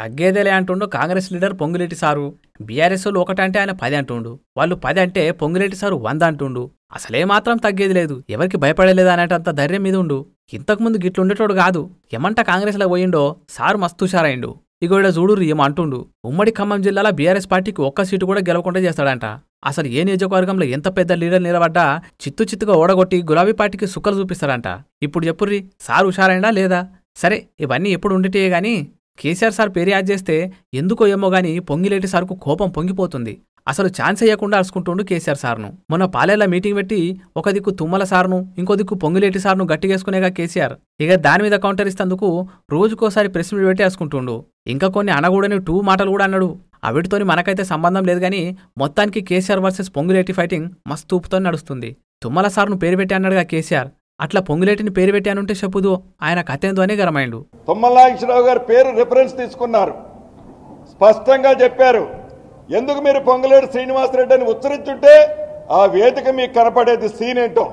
తగ్గేదేలే అంటుండు కాంగ్రెస్ లీడర్ పొంగులేటి సారు బీఆర్ఎస్లు ఒకటంటే ఆయన పది అంటుండు వాళ్ళు పది అంటే పొంగులేటి సారు వంద అంటుండు అసలే మాత్రం తగ్గేది లేదు ఎవరికి భయపడలేదు అనేటంత ధైర్యం మీద ఉండు ఇంతకుముందు గిట్లుండేటోడు కాదు ఎమంట కాంగ్రెస్లో పోయిండో సారు మస్తు హుషారైండు ఇగోడ చూడురు ఏమంటుండు ఉమ్మడి ఖమ్మం జిల్లాలో బీఆర్ఎస్ పార్టీకి ఒక్క సీటు కూడా గెలవకుండా చేస్తాడంట అసలు ఏ నియోజకవర్గంలో ఎంత పెద్ద లీడర్ నిలబడ్డా చిత్తు చిత్తుగా ఓడగొట్టి గులాబీ పార్టీకి సుక్కలు చూపిస్తాడంట ఇప్పుడు చెప్పుర్రి సారు హుషారైనా లేదా సరే ఇవన్నీ ఎప్పుడు ఉండిటే గాని కేసీఆర్ సార్ పేరు యాడ్ చేస్తే ఎందుకో ఏమో గాని పొంగిలేటి సార్కు కోపం పొంగిపోతుంది అసలు ఛాన్స్ అయ్యకుండా అలుసుకుంటుండు కేసీఆర్ సార్ను మొన్న పాలేళ్ల మీటింగ్ పెట్టి ఒక దిక్కు తుమ్మల సార్ను ఇంకో దిక్కు పొంగిలేటి సార్ను గట్టిగేసుకునేగా కేసీఆర్ ఇక దాని మీద కౌంటర్ ఇస్తేందుకు రోజుకోసారి ప్రెస్ మీట్ పెట్టి అరుచుకుంటుండు ఇంకా కొన్ని అనగూడని టూ మాటలు కూడా అన్నాడు అవిటితోని మనకైతే సంబంధం లేదు కానీ మొత్తానికి కేసీఆర్ వర్సెస్ పొంగిలేటి ఫైటింగ్ మస్తు నడుస్తుంది తుమ్మల సార్ను పేరు పెట్టి అన్నాడుగా కేసీఆర్ అట్లా పొంగిలేటిని పేరు పెట్టి చెప్పుదు ఆయన కథేందు అనే గరమైండు తుమ్మల నాగేశ్వరరావు గారు పేరు రిఫరెన్స్ తీసుకున్నారు స్పష్టంగా చెప్పారు ఎందుకు మీరు పొంగలేడు శ్రీనివాసరెడ్డి అని ఉచ్చరించుంటే ఆ వేదిక మీకు కనపడేది సీన్ ఏంటో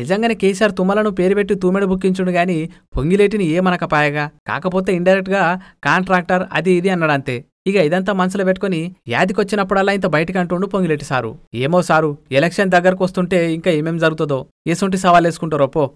నిజంగానే కేసీఆర్ తుమ్మలను పేరు పెట్టి తూమెడు బుక్కించుడు గాని పొంగిలేటిని పాయగా కాకపోతే ఇండైరెక్ట్ గా కాంట్రాక్టర్ అది ఇది అన్నాడంతే ఇక ఇదంతా మనసులో పెట్టుకుని యాదికొచ్చినప్పుడల్లా ఇంత బయటకు అంటుండు పొంగిలేటి సారు ఏమో సారు ఎలక్షన్ దగ్గరకు వస్తుంటే ఇంకా ఏమేం జరుగుతుందో ఏసుంటి సవాల్ వేసుకుంటారో పో